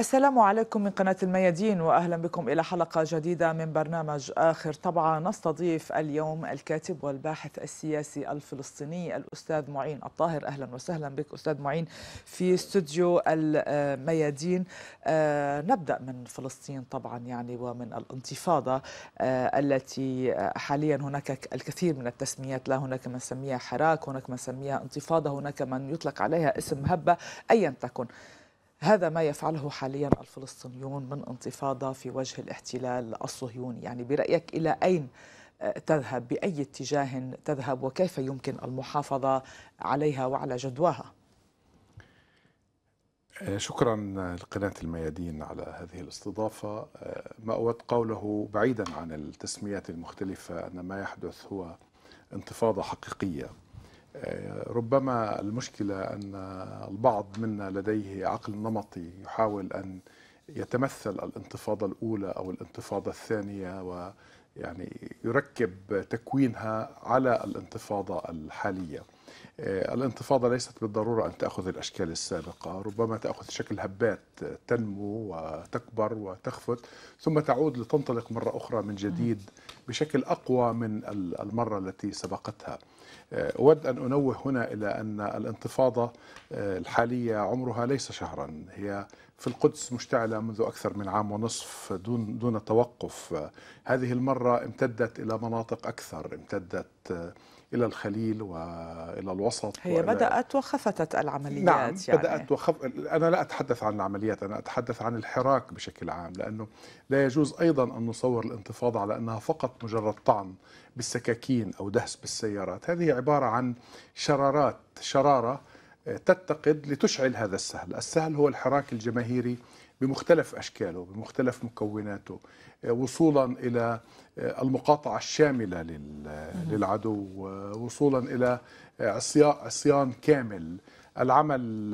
السلام عليكم من قناة الميادين وأهلا بكم إلى حلقة جديدة من برنامج آخر طبعا نستضيف اليوم الكاتب والباحث السياسي الفلسطيني الأستاذ معين الطاهر أهلا وسهلا بك أستاذ معين في استوديو الميادين آه، نبدأ من فلسطين طبعا يعني ومن الانتفاضة آه، التي حاليا هناك الكثير من التسميات لا هناك من سميها حراك هناك من سميها انتفاضة هناك من يطلق عليها اسم هبة أيا تكن هذا ما يفعله حاليا الفلسطينيون من انتفاضه في وجه الاحتلال الصهيوني يعني برايك الى اين آه، تذهب باي اتجاه تذهب وكيف يمكن المحافظه عليها وعلى جدواها آه، شكرا لقناة الميادين على هذه الاستضافة آه، ما أود قوله بعيدا عن التسميات المختلفة أن ما يحدث هو انتفاضة حقيقية آه، ربما المشكلة أن البعض منا لديه عقل نمطي يحاول أن يتمثل الانتفاضة الأولى أو الانتفاضة الثانية ويعني يركب تكوينها على الانتفاضة الحالية آه، الانتفاضة ليست بالضرورة أن تأخذ الأشكال السابقة ربما تأخذ شكل هبات تنمو وتكبر وتخفت ثم تعود لتنطلق مرة أخرى من جديد بشكل أقوى من المرة التي سبقتها آه، أود أن أنوه هنا إلى أن الانتفاضة آه، الحالية عمرها ليس شهرا هي في القدس مشتعلة منذ أكثر من عام ونصف دون دون توقف هذه المرة امتدت إلى مناطق أكثر امتدت إلى الخليل وإلى الوسط هي بدأت وخفتت العمليات نعم يعني. بدأت وخف... أنا لا أتحدث عن العمليات أنا أتحدث عن الحراك بشكل عام لأنه لا يجوز أيضا أن نصور الانتفاضة على أنها فقط مجرد طعن بالسكاكين أو دهس بالسيارات هذه عبارة عن شرارات شرارة آه، تتقد لتشعل هذا السهل السهل هو الحراك الجماهيري بمختلف أشكاله بمختلف مكوناته آه، وصولا إلى آه، المقاطعة الشاملة للعدو وصولا إلى عصيان آه، كامل العمل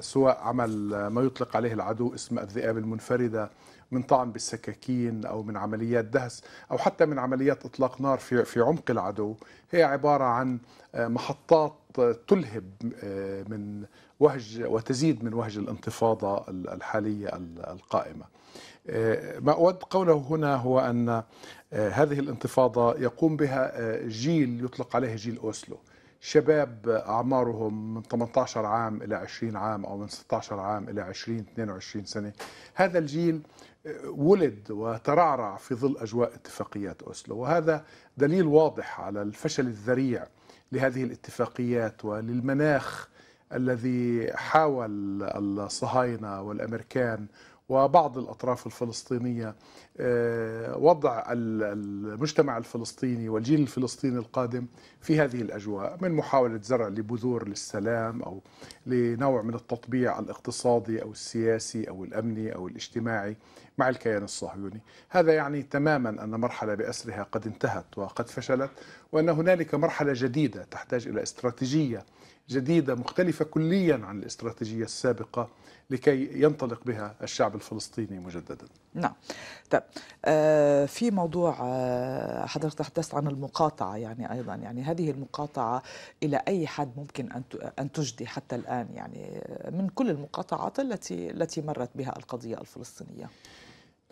سواء عمل ما يطلق عليه العدو اسم الذئاب المنفردة من طعن بالسكاكين او من عمليات دهس او حتى من عمليات اطلاق نار في في عمق العدو هي عباره عن محطات تلهب من وهج وتزيد من وهج الانتفاضة الحالية القائمة آه، ما أود قوله هنا هو أن آه، هذه الانتفاضة يقوم بها آه، جيل يطلق عليه جيل أوسلو شباب أعمارهم من 18 عام إلى 20 عام أو من 16 عام إلى 20 22 سنة هذا الجيل ولد وترعرع في ظل أجواء اتفاقيات أوسلو وهذا دليل واضح على الفشل الذريع لهذه الاتفاقيات وللمناخ الذي حاول الصهاينة والأمريكان وبعض الأطراف الفلسطينية آه، وضع المجتمع الفلسطيني والجيل الفلسطيني القادم في هذه الأجواء من محاولة زرع لبذور للسلام أو لنوع من التطبيع الاقتصادي أو السياسي أو الأمني أو الاجتماعي مع الكيان الصهيوني هذا يعني تماما أن مرحلة بأسرها قد انتهت وقد فشلت وأن هنالك مرحلة جديدة تحتاج إلى استراتيجية جديدة مختلفة كليا عن الاستراتيجية السابقة لكي ينطلق بها الشعب الفلسطيني مجددا نعم طيب آه في موضوع آه حضرتك تحدثت عن المقاطعة يعني أيضا يعني هذه المقاطعة إلى أي حد ممكن أن أن تجدي حتى الآن يعني آه، من كل المقاطعات التي التي مرت بها القضية الفلسطينية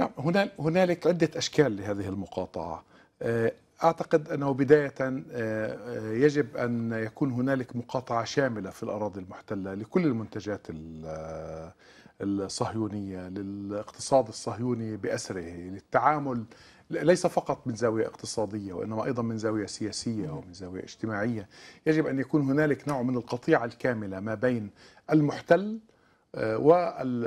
نعم هنالك عدة أشكال لهذه المقاطعة آه، اعتقد انه بدايه آه، آه، يجب ان يكون هنالك مقاطعه شامله في الاراضي المحتله لكل المنتجات آه، الصهيونيه للاقتصاد الصهيوني باسره للتعامل ليس فقط من زاويه اقتصاديه وانما ايضا من زاويه سياسيه ومن زاويه اجتماعيه يجب ان يكون هنالك نوع من القطيعه الكامله ما بين المحتل آه،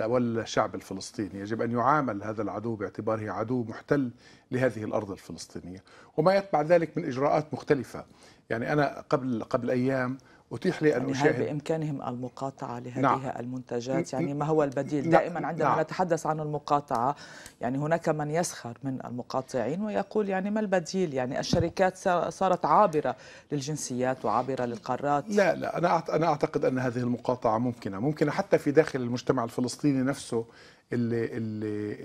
والشعب الفلسطيني يجب أن يعامل هذا العدو باعتباره عدو محتل لهذه الأرض الفلسطينية وما يتبع ذلك من إجراءات مختلفة يعني أنا قبل, قبل أيام أتيح لي أن يعني أشاهد هل بإمكانهم المقاطعة لهذه نعم. المنتجات يعني ما هو البديل نعم. دائما عندما نعم. نتحدث عن المقاطعة يعني هناك من يسخر من المقاطعين ويقول يعني ما البديل يعني الشركات صارت عابرة للجنسيات وعابرة للقارات لا لا أنا أنا أعتقد أن هذه المقاطعة ممكنة ممكنة حتى في داخل المجتمع الفلسطيني نفسه اللي, اللي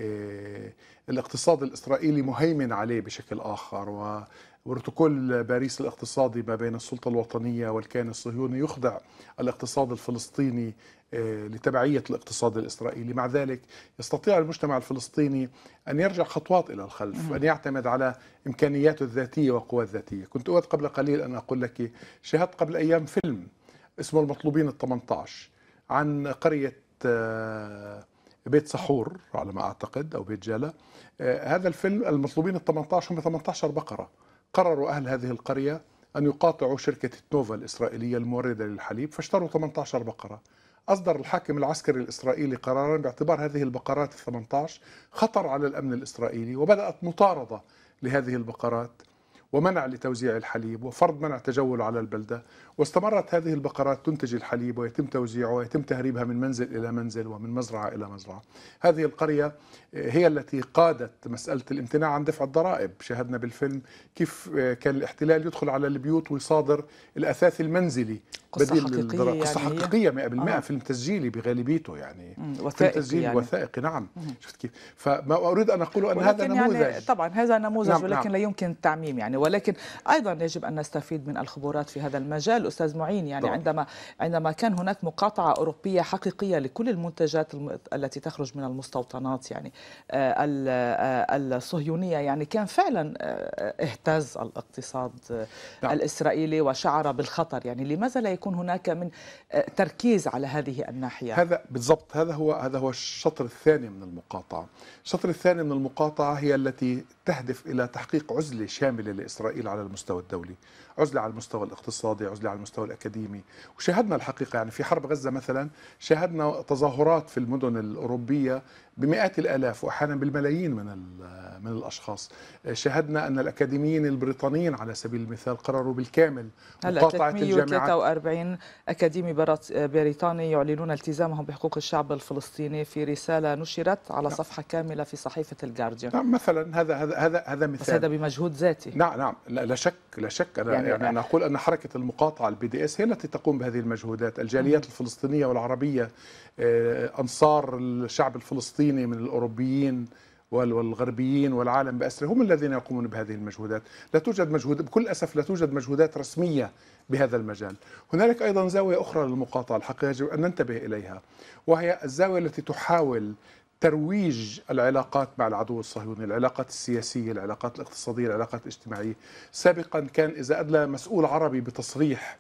آه، الاقتصاد الإسرائيلي مهيمن عليه بشكل آخر و بروتوكول باريس الاقتصادي ما بين السلطة الوطنية والكيان الصهيوني يخضع الاقتصاد الفلسطيني آه، لتبعية الاقتصاد الإسرائيلي مع ذلك يستطيع المجتمع الفلسطيني أن يرجع خطوات إلى الخلف أن يعتمد على إمكانياته الذاتية وقوى الذاتية كنت أود قبل قليل أن أقول لك شاهدت قبل أيام فيلم اسمه المطلوبين ال 18 عن قرية آه، بيت سحور على ما أعتقد أو بيت جالة آه، هذا الفيلم المطلوبين ال 18 هم 18 بقرة قرروا أهل هذه القرية أن يقاطعوا شركة التوفا الإسرائيلية الموردة للحليب فاشتروا 18 بقرة أصدر الحاكم العسكري الإسرائيلي قرارا باعتبار هذه البقرات ال 18 خطر على الأمن الإسرائيلي وبدأت مطاردة لهذه البقرات ومنع لتوزيع الحليب وفرض منع تجول على البلدة واستمرت هذه البقرات تنتج الحليب ويتم توزيعه ويتم تهريبها من منزل إلى منزل ومن مزرعة إلى مزرعة هذه القرية هي التي قادت مسألة الامتناع عن دفع الضرائب شاهدنا بالفيلم كيف كان الاحتلال يدخل على البيوت ويصادر الأثاث المنزلي قصة بديل حقيقية قصة يعني حقيقية 100% آه. فيلم تسجيلي بغالبيته يعني وثائقي فيلم تسجيلي يعني. وثائقي نعم مم. شفت كيف فما أريد أن أقوله أن هذا يعني نموذج يعني طبعا هذا نموذج نعم, نعم. ولكن نعم. لا يمكن التعميم يعني ولكن ايضا يجب ان نستفيد من الخبرات في هذا المجال استاذ معين يعني طبعا. عندما عندما كان هناك مقاطعه اوروبيه حقيقيه لكل المنتجات التي تخرج من المستوطنات يعني آه، آه، الصهيونيه يعني كان فعلا آه، اهتز الاقتصاد طبعا. نعم. الاسرائيلي وشعر بالخطر يعني لماذا لا يكون هناك من تركيز على هذه الناحيه هذا بالضبط هذا هو هذا هو الشطر الثاني من المقاطعه الشطر الثاني من المقاطعه هي التي تهدف إلى تحقيق عزلة شاملة لإسرائيل على المستوى الدولي عزله على المستوى الاقتصادي عزله على المستوى الاكاديمي وشاهدنا الحقيقه يعني في حرب غزه مثلا شاهدنا تظاهرات في المدن الاوروبيه بمئات الالاف واحيانا بالملايين من من الاشخاص شاهدنا ان الاكاديميين البريطانيين على سبيل المثال قرروا بالكامل مقاطعه الجامعات 343 اكاديمي بريطاني يعلنون التزامهم بحقوق الشعب الفلسطيني في رساله نشرت على نعم. صفحه كامله في صحيفه الجارديان نعم مثلا هذا هذا هذا مثال بس هذا بمجهود ذاتي نعم نعم لا شك لا شك أنا يعني يعني نقول أن حركة المقاطعة البي دي اس هي التي تقوم بهذه المجهودات الجاليات الفلسطينية والعربية آه، أنصار الشعب الفلسطيني من الأوروبيين والغربيين والعالم بأسره هم الذين يقومون بهذه المجهودات لا توجد مجهود بكل أسف لا توجد مجهودات رسمية بهذا المجال هنالك أيضا زاوية أخرى للمقاطعة الحقيقة يجب أن ننتبه إليها وهي الزاوية التي تحاول ترويج العلاقات مع العدو الصهيوني العلاقات السياسية العلاقات الاقتصادية العلاقات الاجتماعية سابقا كان إذا أدلى مسؤول عربي بتصريح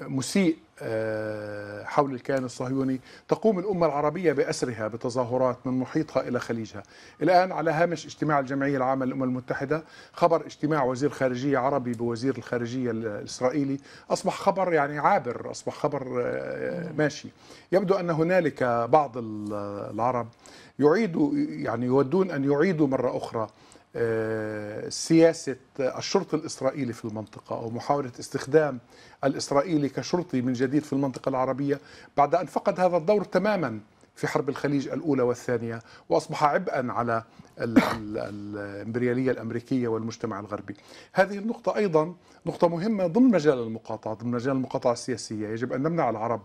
مسيء آه، حول الكيان الصهيوني تقوم الأمة العربية بأسرها بتظاهرات من محيطها إلى خليجها الآن على هامش اجتماع الجمعية العامة للأمم المتحدة خبر اجتماع وزير خارجية عربي بوزير الخارجية الإسرائيلي أصبح خبر يعني عابر أصبح خبر آه، ماشي يبدو أن هنالك بعض العرب يعيدوا يعني يودون أن يعيدوا مرة أخرى آه، سياسة الشرطي الإسرائيلي في المنطقة أو محاولة استخدام الإسرائيلي كشرطي من جديد في المنطقة العربية بعد أن فقد هذا الدور تماما في حرب الخليج الأولى والثانية وأصبح عبئا على الإمبريالية الأمريكية والمجتمع الغربي هذه النقطة أيضا نقطة مهمة ضمن مجال المقاطعة ضمن مجال المقاطعة السياسية يجب أن نمنع العرب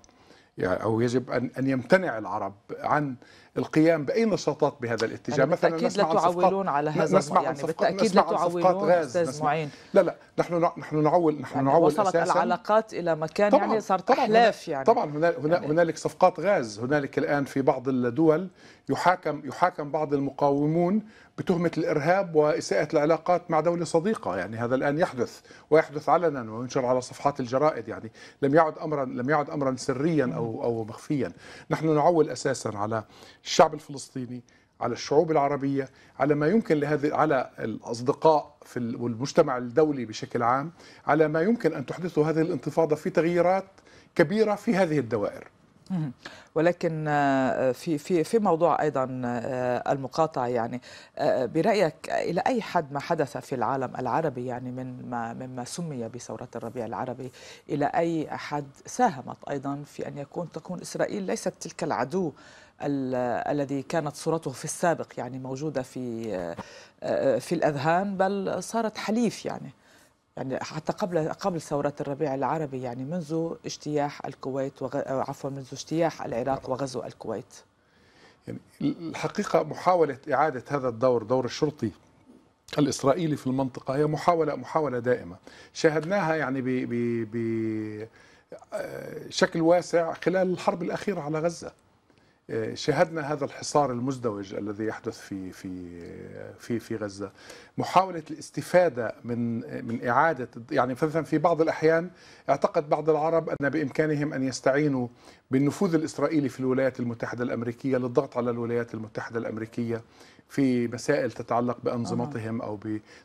يعني أو يجب أن أن يمتنع العرب عن القيام باي نشاطات بهذا الاتجاه يعني مثلا نسمع لا تعولون على هذا نسمع يعني بالتاكيد لا تعولون استاذ معين لا لا نحن نحن نعول نحن يعني نعول وصلت أساساً العلاقات الى مكان طبعًا يعني صارت احلاف يعني طبعا هنالك يعني هنالك صفقات غاز هنالك الان في بعض الدول يحاكم يحاكم بعض المقاومون بتهمة الإرهاب وإساءة العلاقات مع دولة صديقة يعني هذا الآن يحدث ويحدث علنا وينشر على صفحات الجرائد يعني لم يعد أمرا لم يعد أمرا سريا أو أو مخفيا نحن نعول أساسا على الشعب الفلسطيني على الشعوب العربية على ما يمكن لهذه على الأصدقاء في والمجتمع الدولي بشكل عام على ما يمكن أن تحدثه هذه الانتفاضة في تغييرات كبيرة في هذه الدوائر ولكن آه، في في في موضوع ايضا آه، المقاطعه يعني آه، برايك الى اي حد ما حدث في العالم العربي يعني من ما مما سمي بثوره الربيع العربي الى اي حد ساهمت ايضا في ان يكون تكون اسرائيل ليست تلك العدو الذي كانت صورته في السابق يعني موجوده في في الاذهان بل صارت حليف يعني يعني حتى قبل قبل ثورة الربيع العربي يعني منذ اجتياح الكويت وغ... عفوا منذ اجتياح العراق وغزو الكويت يعني الحقيقة محاولة إعادة هذا الدور دور الشرطي الإسرائيلي في المنطقة هي محاولة محاولة دائمة شاهدناها يعني ب... ب... بشكل آه، واسع خلال الحرب الأخيرة على غزة آه، شاهدنا هذا الحصار المزدوج الذي يحدث في في في في غزه محاوله الاستفاده من من اعاده يعني مثلا في بعض الاحيان اعتقد بعض العرب ان بامكانهم ان يستعينوا بالنفوذ الاسرائيلي في الولايات المتحده الامريكيه للضغط على الولايات المتحده الامريكيه في مسائل تتعلق بانظمتهم او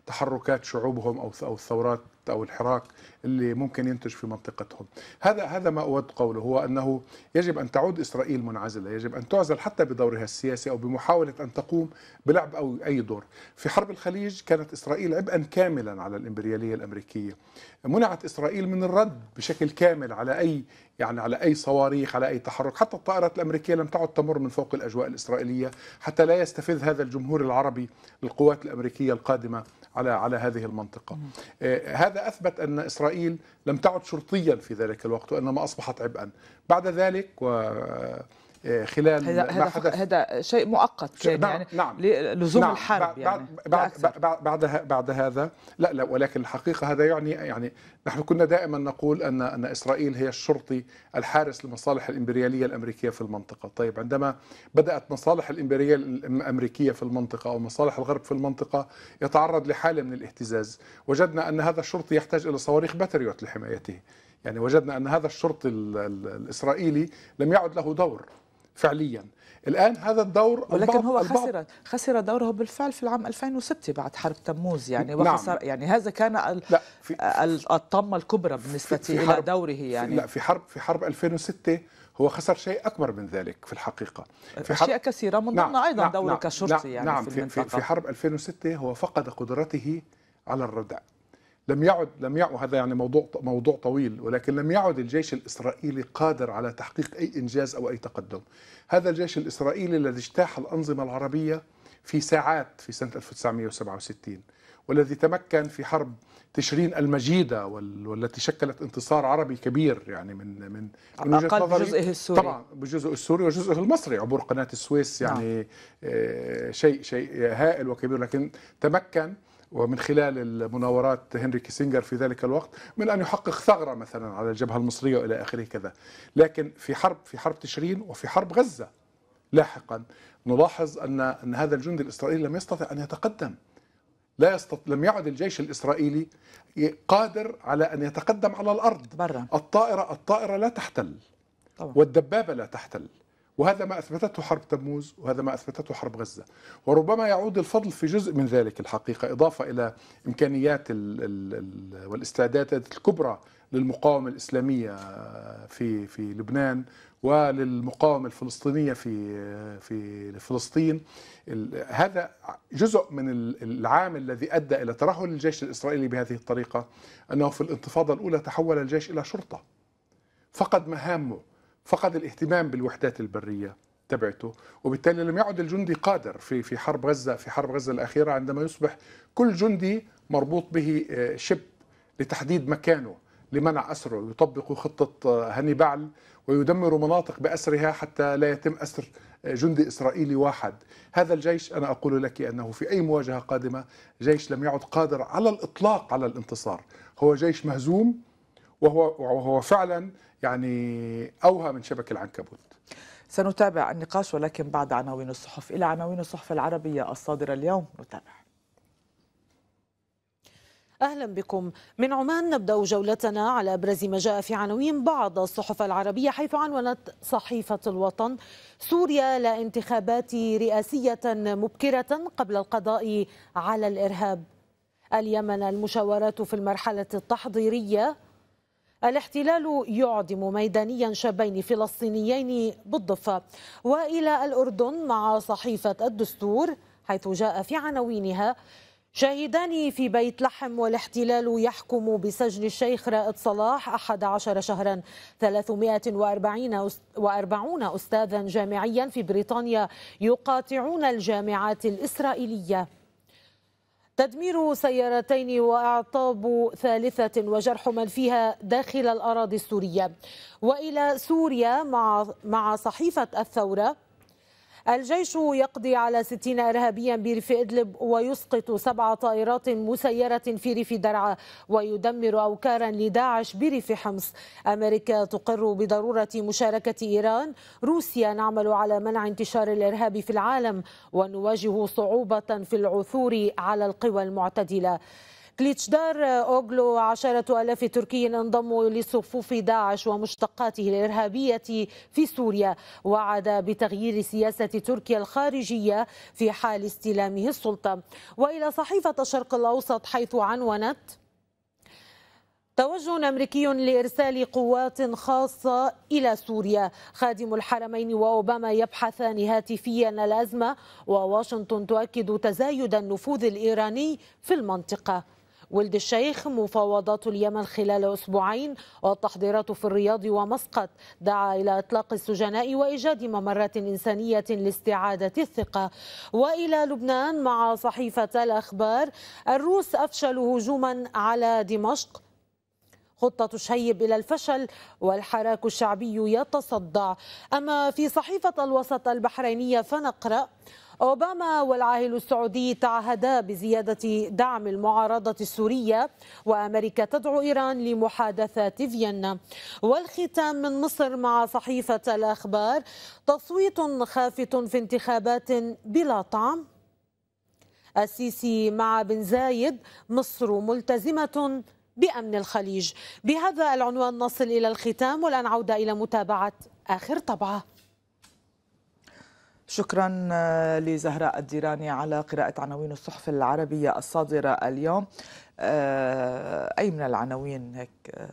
بتحركات شعوبهم او او الثورات او الحراك اللي ممكن ينتج في منطقتهم. هذا هذا ما اود قوله هو انه يجب ان تعود اسرائيل منعزله، يجب ان تعزل حتى بدورها السياسي او بمحاوله ان تقوم بلعب او اي دور. في حرب الخليج كانت اسرائيل عبئا كاملا على الامبرياليه الامريكيه. منعت اسرائيل من الرد بشكل كامل على اي يعني على أي صواريخ على أي تحرك حتى الطائرات الأمريكية لم تعد تمر من فوق الأجواء الإسرائيلية حتى لا يستفز هذا الجمهور العربي القوات الأمريكية القادمة على على هذه المنطقة آه، هذا أثبت أن إسرائيل لم تعد شرطيا في ذلك الوقت وإنما أصبحت عبئا بعد ذلك و خلال هذا هذا شيء مؤقت يعني نعم يعني لزوم نعم الحرب يعني بعد بعد, بعد, بعد, بعد هذا لا لا ولكن الحقيقه هذا يعني يعني نحن كنا دائما نقول ان ان اسرائيل هي الشرطي الحارس لمصالح الامبرياليه الامريكيه في المنطقه، طيب عندما بدات مصالح الامبرياليه الامريكيه في المنطقه او مصالح الغرب في المنطقه يتعرض لحاله من الاهتزاز، وجدنا ان هذا الشرطي يحتاج الى صواريخ باتريوت لحمايته. يعني وجدنا ان هذا الشرطي الاسرائيلي لم يعد له دور فعليا الان هذا الدور ولكن هو خسر خسر دوره بالفعل في العام 2006 بعد حرب تموز يعني نعم. وخسر يعني هذا كان الطمه الكبرى بالنسبه في الى حرب دوره يعني لا في حرب في حرب 2006 هو خسر شيء اكبر من ذلك في الحقيقه في اشياء كثيره من ضمنها نعم ايضا نعم دوره نعم كشرطي نعم يعني نعم في المنطقه في حرب 2006 هو فقد قدرته على الردع لم يعد لم يعد هذا يعني موضوع موضوع طويل ولكن لم يعد الجيش الاسرائيلي قادر على تحقيق اي انجاز او اي تقدم. هذا الجيش الاسرائيلي الذي اجتاح الانظمه العربيه في ساعات في سنه 1967 والذي تمكن في حرب تشرين المجيده والتي شكلت انتصار عربي كبير يعني من من من وجهه نظري السوري طبعا بجزء السوري وجزءه المصري عبور قناه السويس يعني نعم. آه، شيء شيء هائل وكبير لكن تمكن ومن خلال المناورات هنري كيسنجر في ذلك الوقت من أن يحقق ثغرة مثلا على الجبهة المصرية وإلى آخره كذا لكن في حرب في حرب تشرين وفي حرب غزة لاحقا نلاحظ أن أن هذا الجندي الإسرائيلي لم يستطع أن يتقدم لا يستط... لم يعد الجيش الإسرائيلي قادر على أن يتقدم على الأرض برا. الطائرة الطائرة لا تحتل طبعا. والدبابة لا تحتل وهذا ما اثبتته حرب تموز وهذا ما اثبتته حرب غزه وربما يعود الفضل في جزء من ذلك الحقيقه اضافه الى امكانيات ال ال والاستعدادات الكبرى للمقاومه الاسلاميه في في لبنان وللمقاومه الفلسطينيه في في فلسطين هذا جزء من العامل الذي ادى الى ترهل الجيش الاسرائيلي بهذه الطريقه انه في الانتفاضه الاولى تحول الجيش الى شرطه فقد مهامه فقد الاهتمام بالوحدات البريه تبعته وبالتالي لم يعد الجندي قادر في في حرب غزه في حرب غزه الاخيره عندما يصبح كل جندي مربوط به آه، شب لتحديد مكانه لمنع اسره يطبق خطه آه، هانيبال ويدمر مناطق باسرها حتى لا يتم اسر آه، جندي اسرائيلي واحد هذا الجيش انا اقول لك انه في اي مواجهه قادمه جيش لم يعد قادر على الاطلاق على الانتصار هو جيش مهزوم وهو وهو فعلا يعني أوهى من شبك العنكبوت سنتابع النقاش ولكن بعد عناوين الصحف إلى عناوين الصحف العربية الصادرة اليوم نتابع أهلا بكم من عمان نبدأ جولتنا على أبرز ما جاء في عناوين بعض الصحف العربية حيث عنونت صحيفة الوطن سوريا لا انتخابات رئاسية مبكرة قبل القضاء على الإرهاب اليمن المشاورات في المرحلة التحضيرية الاحتلال يعدم ميدانيا شابين فلسطينيين بالضفة وإلى الأردن مع صحيفة الدستور حيث جاء في عناوينها شاهدان في بيت لحم والاحتلال يحكم بسجن الشيخ رائد صلاح 11 شهرا 340 أستاذا جامعيا في بريطانيا يقاطعون الجامعات الإسرائيلية تدمير سيارتين واعطاب ثالثه وجرح من فيها داخل الاراضي السوريه والى سوريا مع مع صحيفه الثوره الجيش يقضي على 60 إرهابيا بريف إدلب ويسقط سبع طائرات مسيرة في ريف درعا ويدمر أوكارا لداعش بريف حمص أمريكا تقر بضرورة مشاركة إيران روسيا نعمل على منع انتشار الإرهاب في العالم ونواجه صعوبة في العثور على القوى المعتدلة كليتشدار آه، أوغلو عشرة ألاف تركي انضموا لصفوف داعش ومشتقاته الإرهابية في سوريا وعد بتغيير سياسة تركيا الخارجية في حال استلامه السلطة وإلى صحيفة الشرق الأوسط حيث عنونت توجه امريكي لارسال قوات خاصه الى سوريا خادم الحرمين واوباما يبحثان هاتفيا الازمه وواشنطن تؤكد تزايد النفوذ الايراني في المنطقه ولد الشيخ مفاوضات اليمن خلال أسبوعين والتحضيرات في الرياض ومسقط دعا إلى إطلاق السجناء وإيجاد ممرات إنسانية لاستعادة الثقة وإلى لبنان مع صحيفة الأخبار الروس أفشلوا هجوما على دمشق خطة تشيب إلى الفشل والحراك الشعبي يتصدع أما في صحيفة الوسط البحرينية فنقرأ أوباما والعاهل السعودي تعهدا بزيادة دعم المعارضة السورية وأمريكا تدعو إيران لمحادثات فيينا والختام من مصر مع صحيفة الأخبار تصويت خافت في انتخابات بلا طعم السيسي مع بن زايد مصر ملتزمة بأمن الخليج بهذا العنوان نصل إلى الختام والآن عودة إلى متابعة آخر طبعة شكرا آه، لزهراء الديراني على قراءة عناوين الصحف العربية الصادرة اليوم آه، أي من العناوين هيك آه،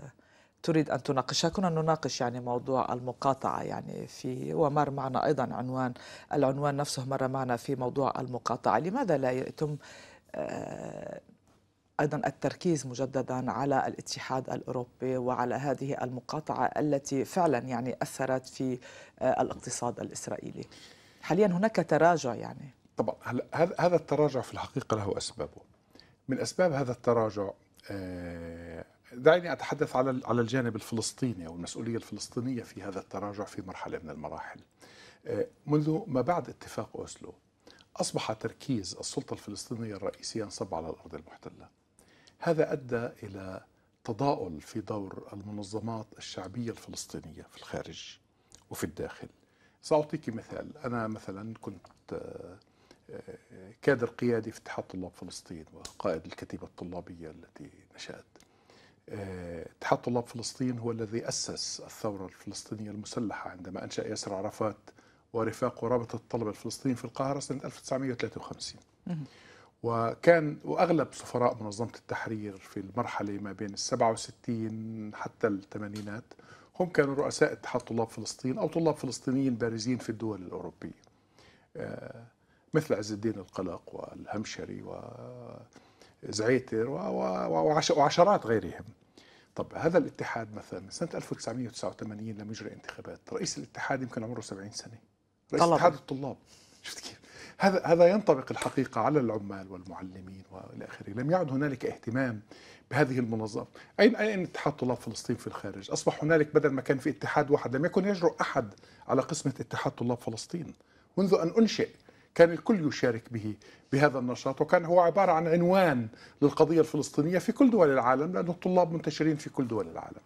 تريد أن تناقشها كنا نناقش يعني موضوع المقاطعة يعني في ومر معنا أيضا عنوان العنوان نفسه مر معنا في موضوع المقاطعة لماذا لا يتم ايضا التركيز مجددا على الاتحاد الاوروبي وعلى هذه المقاطعه التي فعلا يعني اثرت في آه، الاقتصاد الاسرائيلي. حاليا هناك تراجع يعني طبعا هذا التراجع في الحقيقه له اسبابه. من اسباب هذا التراجع آه، دعيني اتحدث على على الجانب الفلسطيني او المسؤوليه الفلسطينيه في هذا التراجع في مرحله من المراحل. آه، منذ ما بعد اتفاق اوسلو اصبح تركيز السلطه الفلسطينيه الرئيسيه ينصب على الارض المحتله. هذا أدى إلى تضاؤل في دور المنظمات الشعبية الفلسطينية في الخارج وفي الداخل سأعطيك مثال أنا مثلا كنت آه، كادر قيادي في اتحاد طلاب فلسطين وقائد الكتيبة الطلابية التي نشأت آه، اتحاد طلاب فلسطين هو الذي أسس الثورة الفلسطينية المسلحة عندما أنشأ ياسر عرفات ورفاقه رابطة الطلبة الفلسطينيين في القاهرة سنة 1953 وكان واغلب سفراء منظمه التحرير في المرحله ما بين ال 67 حتى الثمانينات هم كانوا رؤساء اتحاد طلاب فلسطين او طلاب فلسطينيين بارزين في الدول الاوروبيه. آه، مثل عز الدين القلق والهمشري وزعيتر وعشرات غيرهم. طب هذا الاتحاد مثلا سنه 1989 لم يجري انتخابات، رئيس الاتحاد يمكن عمره 70 سنه. رئيس طلب. اتحاد الطلاب شفت كيف؟ هذا هذا ينطبق الحقيقه على العمال والمعلمين والى اخره، لم يعد هنالك اهتمام بهذه المنظمه، اين اين اتحاد طلاب فلسطين في الخارج؟ اصبح هنالك بدل ما كان في اتحاد واحد لم يكن يجرؤ احد على قسمه اتحاد طلاب فلسطين منذ ان انشئ كان الكل يشارك به بهذا النشاط وكان هو عباره عن عنوان للقضيه الفلسطينيه في كل دول العالم لانه الطلاب منتشرين في كل دول العالم.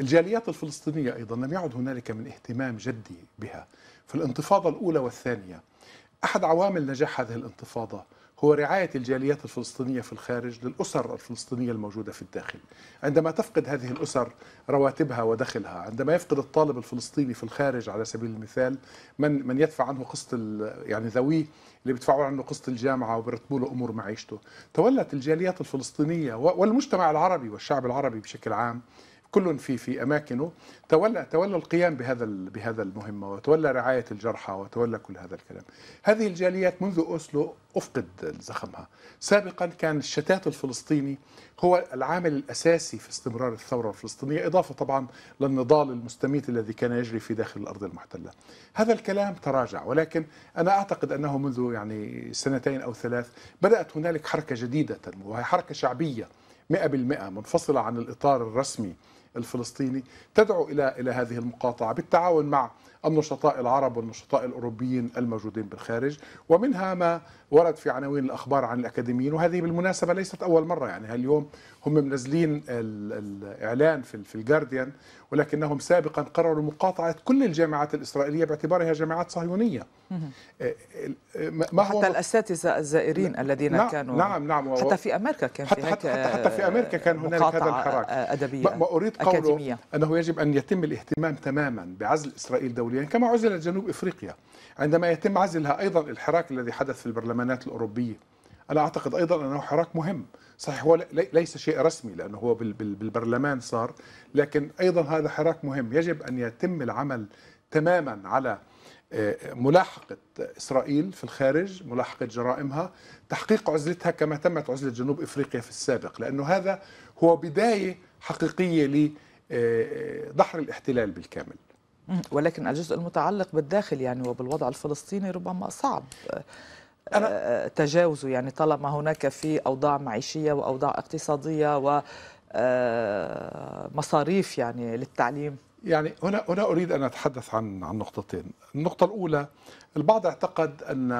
الجاليات الفلسطينيه ايضا لم يعد هنالك من اهتمام جدي بها، فالانتفاضه الاولى والثانيه أحد عوامل نجاح هذه الانتفاضة هو رعاية الجاليات الفلسطينية في الخارج للأسر الفلسطينية الموجودة في الداخل عندما تفقد هذه الأسر رواتبها ودخلها عندما يفقد الطالب الفلسطيني في الخارج على سبيل المثال من من يدفع عنه قسط يعني ذويه اللي بيدفعوا عنه قسط الجامعة وبيرتبوا له أمور معيشته تولت الجاليات الفلسطينية والمجتمع العربي والشعب العربي بشكل عام كل في في اماكنه تولى تولى القيام بهذا بهذا المهمه وتولى رعايه الجرحى وتولى كل هذا الكلام. هذه الجاليات منذ اوسلو افقد زخمها. سابقا كان الشتات الفلسطيني هو العامل الاساسي في استمرار الثوره الفلسطينيه اضافه طبعا للنضال المستميت الذي كان يجري في داخل الارض المحتله. هذا الكلام تراجع ولكن انا اعتقد انه منذ يعني سنتين او ثلاث بدات هنالك حركه جديده تنمو وهي حركه شعبيه 100% منفصله عن الاطار الرسمي الفلسطيني تدعو الى الى هذه المقاطعه بالتعاون مع النشطاء العرب والنشطاء الأوروبيين الموجودين بالخارج ومنها ما ورد في عناوين الأخبار عن الأكاديميين وهذه بالمناسبة ليست أول مرة يعني اليوم هم منزلين الإعلان في الجارديان ولكنهم سابقا قرروا مقاطعة كل الجامعات الإسرائيلية باعتبارها جامعات صهيونية إيه، إيه، ما حتى الأساتذة الزائرين الذين نعم كانوا نعم نعم حتى في أمريكا كان حتى في حتى, حتى, حتى في أمريكا كان هنالك هذا الحراك أدبية ما أريد قوله أكاديمية. أنه يجب أن يتم الاهتمام تماما بعزل إسرائيل دولة دوليا كما عزلت جنوب افريقيا عندما يتم عزلها ايضا الحراك الذي حدث في البرلمانات الاوروبيه انا اعتقد ايضا انه حراك مهم صحيح هو ليس شيء رسمي لانه هو بالبرلمان صار لكن ايضا هذا حراك مهم يجب ان يتم العمل تماما على آه، ملاحقة إسرائيل في الخارج ملاحقة جرائمها تحقيق عزلتها كما تمت عزلة جنوب إفريقيا في السابق لأنه هذا هو بداية حقيقية لدحر آه، آه، الاحتلال بالكامل ولكن الجزء المتعلق بالداخل يعني وبالوضع الفلسطيني ربما صعب أنا آه، آه، تجاوزه يعني طالما هناك في أوضاع معيشية وأوضاع اقتصادية ومصاريف آه، يعني للتعليم يعني هنا هنا اريد ان اتحدث عن عن نقطتين، النقطة الأولى البعض اعتقد ان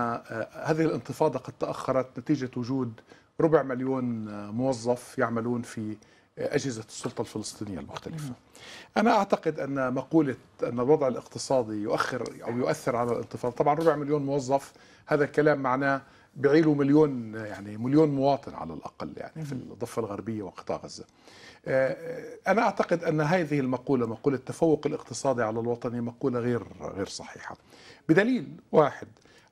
هذه الانتفاضة قد تأخرت نتيجة وجود ربع مليون موظف يعملون في أجهزة السلطة الفلسطينية المختلفة أنا أعتقد أن مقولة أن الوضع الاقتصادي يؤخر أو يؤثر على الانتفاضة طبعا ربع مليون موظف هذا الكلام معناه بعيله مليون يعني مليون مواطن على الأقل يعني في الضفة الغربية وقطاع غزة آه، أنا أعتقد أن هذه المقولة مقولة التفوق الاقتصادي على الوطني مقولة غير غير صحيحة بدليل واحد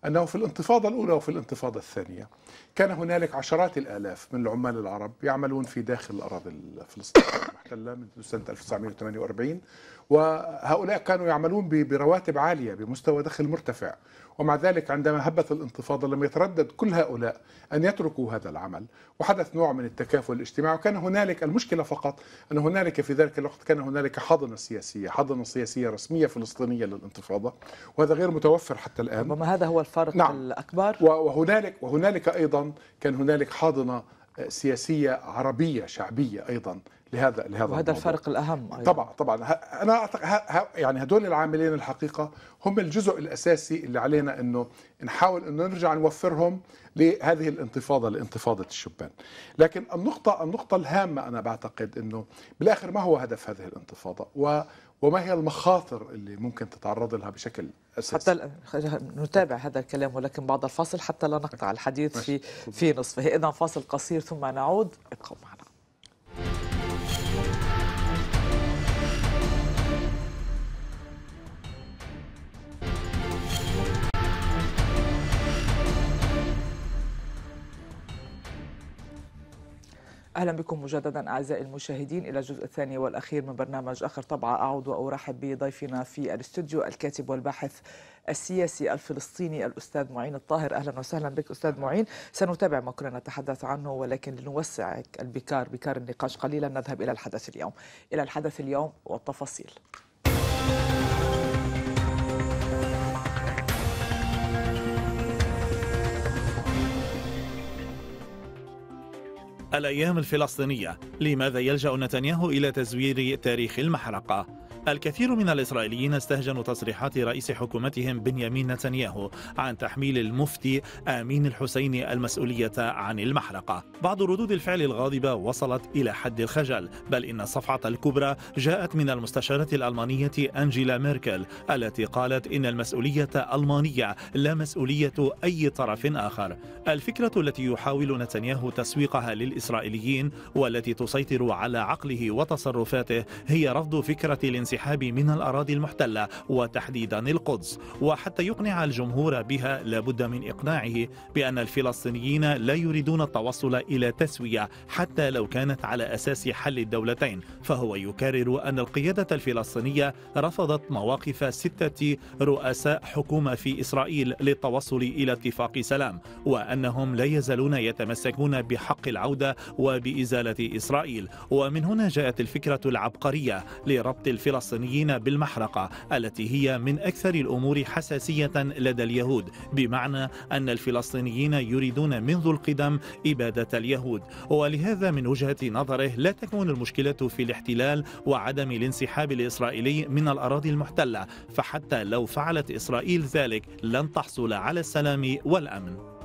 أنه في الانتفاضة الأولى وفي الانتفاضة الثانية كان هنالك عشرات الآلاف من العمال العرب يعملون في داخل الأراضي الفلسطينية المحتلة منذ سنة 1948 وهؤلاء كانوا يعملون برواتب عالية بمستوى دخل مرتفع ومع ذلك عندما هبت الانتفاضة لم يتردد كل هؤلاء أن يتركوا هذا العمل وحدث نوع من التكافل الاجتماعي وكان هنالك المشكلة فقط أن هنالك في ذلك الوقت كان هنالك حاضنة سياسية حاضنة سياسية رسمية فلسطينية للانتفاضة وهذا غير متوفر حتى الآن ربما هذا هو الفارق نعم. الأكبر وهنالك وهنالك أيضا كان هنالك حاضنة سياسيه عربيه شعبيه ايضا لهذا لهذا وهذا الموضوع. الفرق الاهم أيضا. طبعا طبعا انا اعتقد يعني هدول العاملين الحقيقه هم الجزء الاساسي اللي علينا انه نحاول انه نرجع نوفرهم لهذه الانتفاضه لانتفاضه الشبان لكن النقطه النقطه الهامه انا بعتقد انه بالاخر ما هو هدف هذه الانتفاضه و وما هي المخاطر اللي ممكن تتعرض لها بشكل أساسي حتى ال... نتابع هذا الكلام ولكن بعد الفاصل حتى لا نقطع الحديث في في نصفه إذا فاصل قصير ثم نعود ابقوا معنا اهلا بكم مجددا اعزائي المشاهدين الى الجزء الثاني والاخير من برنامج اخر طبعه اعود وارحب بضيفنا في الاستوديو الكاتب والباحث السياسي الفلسطيني الاستاذ معين الطاهر اهلا وسهلا بك استاذ معين سنتابع ما كنا نتحدث عنه ولكن لنوسع البكار بكار النقاش قليلا نذهب الى الحدث اليوم الى الحدث اليوم والتفاصيل الأيام الفلسطينية لماذا يلجأ نتنياهو إلى تزوير تاريخ المحرقة الكثير من الإسرائيليين استهجنوا تصريحات رئيس حكومتهم بنيامين نتنياهو عن تحميل المفتي آمين الحسيني المسؤولية عن المحرقة بعض ردود الفعل الغاضبة وصلت إلى حد الخجل بل إن الصفعة الكبرى جاءت من المستشارة الألمانية أنجيلا ميركل التي قالت إن المسؤولية ألمانية لا مسؤولية أي طرف آخر الفكرة التي يحاول نتنياهو تسويقها للإسرائيليين والتي تسيطر على عقله وتصرفاته هي رفض فكرة الانسحاب الانسحاب من الأراضي المحتلة وتحديدا القدس وحتى يقنع الجمهور بها لابد من إقناعه بأن الفلسطينيين لا يريدون التوصل إلى تسوية حتى لو كانت على أساس حل الدولتين فهو يكرر أن القيادة الفلسطينية رفضت مواقف ستة رؤساء حكومة في إسرائيل للتوصل إلى اتفاق سلام وأنهم لا يزالون يتمسكون بحق العودة وبإزالة إسرائيل ومن هنا جاءت الفكرة العبقرية لربط الفلسطينيين الفلسطينيين بالمحرقة التي هي من أكثر الأمور حساسية لدى اليهود بمعنى أن الفلسطينيين يريدون منذ القدم إبادة اليهود ولهذا من وجهة نظره لا تكمن المشكلة في الاحتلال وعدم الانسحاب الإسرائيلي من الأراضي المحتلة فحتى لو فعلت إسرائيل ذلك لن تحصل على السلام والأمن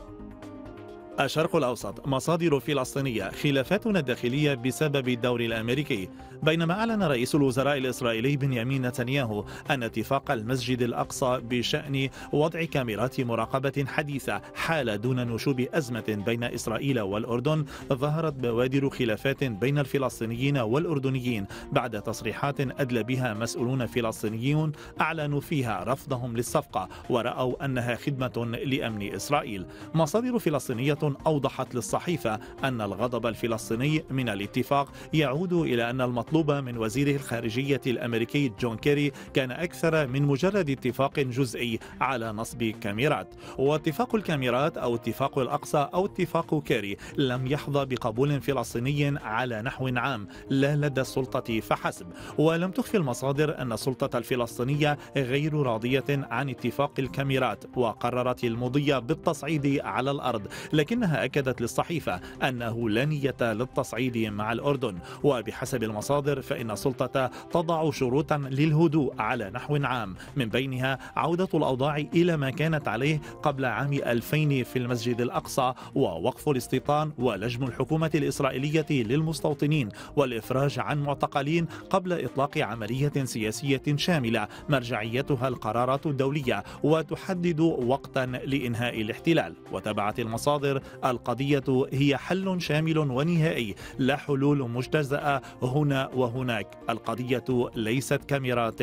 الشرق الأوسط مصادر فلسطينية خلافاتنا الداخلية بسبب الدور الأمريكي بينما أعلن رئيس الوزراء الإسرائيلي بنيامين نتنياهو أن اتفاق المسجد الأقصى بشأن وضع كاميرات مراقبة حديثة حال دون نشوب أزمة بين إسرائيل والأردن ظهرت بوادر خلافات بين الفلسطينيين والأردنيين بعد تصريحات أدلى بها مسؤولون فلسطينيون أعلنوا فيها رفضهم للصفقة ورأوا أنها خدمة لأمن إسرائيل مصادر فلسطينية أوضحت للصحيفة أن الغضب الفلسطيني من الاتفاق يعود إلى أن المطلوب من وزيره الخارجية الأمريكي جون كيري كان أكثر من مجرد اتفاق جزئي على نصب كاميرات واتفاق الكاميرات أو اتفاق الأقصى أو اتفاق كيري لم يحظى بقبول فلسطيني على نحو عام لا لدى السلطة فحسب ولم تخفي المصادر أن السلطة الفلسطينية غير راضية عن اتفاق الكاميرات وقررت المضي بالتصعيد على الأرض لكن لكنها أكدت للصحيفة أنه لا نية للتصعيد مع الأردن وبحسب المصادر فإن السلطة تضع شروطا للهدوء على نحو عام من بينها عودة الأوضاع إلى ما كانت عليه قبل عام 2000 في المسجد الأقصى ووقف الاستيطان ولجم الحكومة الإسرائيلية للمستوطنين والإفراج عن معتقلين قبل إطلاق عملية سياسية شاملة مرجعيتها القرارات الدولية وتحدد وقتا لإنهاء الاحتلال وتابعت المصادر القضية هي حل شامل ونهائي لا حلول مجتزأة هنا وهناك القضية ليست كاميرات